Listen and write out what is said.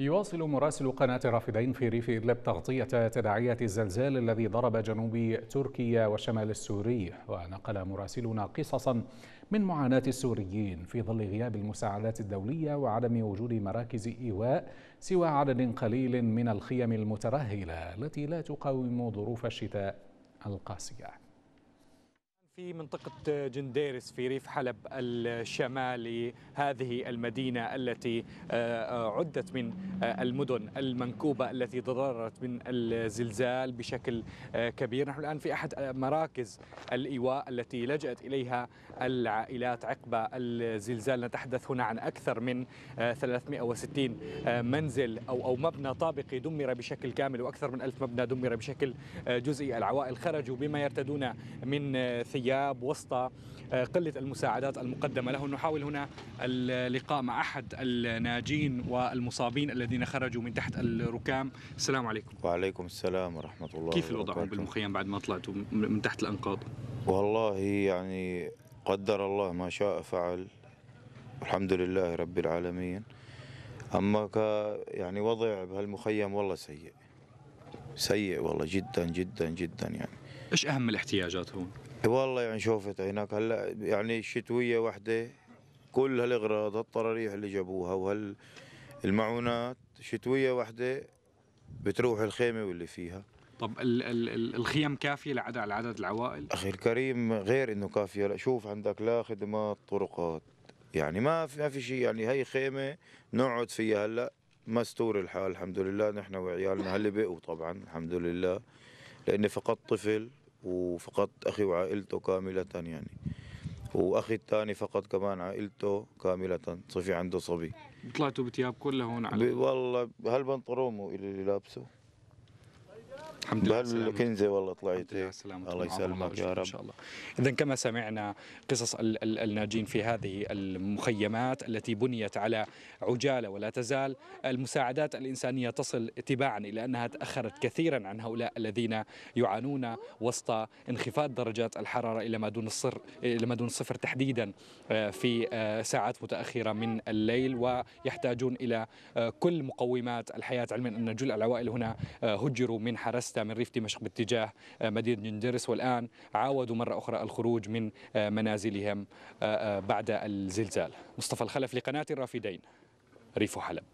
يواصل مراسل قناة رافدين في ريف إدلب تغطية تداعيات الزلزال الذي ضرب جنوب تركيا والشمال السوري ونقل مراسلنا قصصا من معاناة السوريين في ظل غياب المساعدات الدولية وعدم وجود مراكز إيواء سوى عدد قليل من الخيم المترهلة التي لا تقاوم ظروف الشتاء القاسية في منطقة جنديرس في ريف حلب الشمالي هذه المدينة التي آه، آه، عدت من آه، المدن المنكوبة التي تضررت من الزلزال بشكل كبير نحن الآن في أحد مراكز الإيواء التي لجأت إليها العائلات عقب الزلزال نتحدث هنا عن أكثر من 360 منزل أو أو مبنى طابقي دمر بشكل كامل وأكثر من ألف مبنى دمر بشكل جزئي العوائل خرجوا بما يرتدون من ثياب الغياب وسط آه، قلة المساعدات المقدمة له نحاول هنا اللقاء مع أحد الناجين والمصابين الذين خرجوا من تحت الركام السلام عليكم وعليكم السلام ورحمة الله كيف الوضع بالمخيم بعد ما طلعتوا من تحت الأنقاض والله يعني قدر الله ما شاء فعل الحمد لله رب العالمين أما ك يعني وضع بهالمخيم والله سيء سيء والله جدا جدا جدا يعني ايش اهم الاحتياجات هون؟ والله يعني شوفت هناك هلا يعني الشتويه وحده كل هالاغراض هالطراريح اللي جابوها وهال المعونات شتويه وحده بتروح الخيمه واللي فيها طب ال ال ال الخيم كافيه لعدد عدد العوائل اخي الكريم غير انه كافيه لا شوف عندك لا خدمات طرقات يعني ما في ما في شيء يعني هي خيمه نقعد فيها هلا مستور الحال الحمد لله نحن وعيالنا هاللي بقوا طبعا الحمد لله لاني فقط طفل وفقدت أخي وعائلته كاملة يعني واخي الثاني فقد كمان عائلته كامله صفي عنده صبي طلعتوا بتياب كله هون على والله هل بنطرومه اللي لابسه الحمد لله بل كنزه والله طلعت الله يسلمك يا رب ان شاء الله اذا كما سمعنا قصص ال ال الناجين في هذه المخيمات التي بنيت على عجاله ولا تزال المساعدات الانسانيه تصل تباعا الى انها تاخرت كثيرا عن هؤلاء الذين يعانون وسط انخفاض درجات الحراره الى ما دون الصر الى ما دون الصفر تحديدا آه، في آه، ساعات متاخره من الليل ويحتاجون الى آه، كل مقومات الحياه علما ان جل العوائل هنا هجروا من حرستا من ريف دمشق باتجاه آه، مدينة ندرس والآن عاودوا مرة أخرى الخروج من آه، منازلهم آه، بعد الزلزال مصطفى الخلف لقناة الرافدين ريف حلب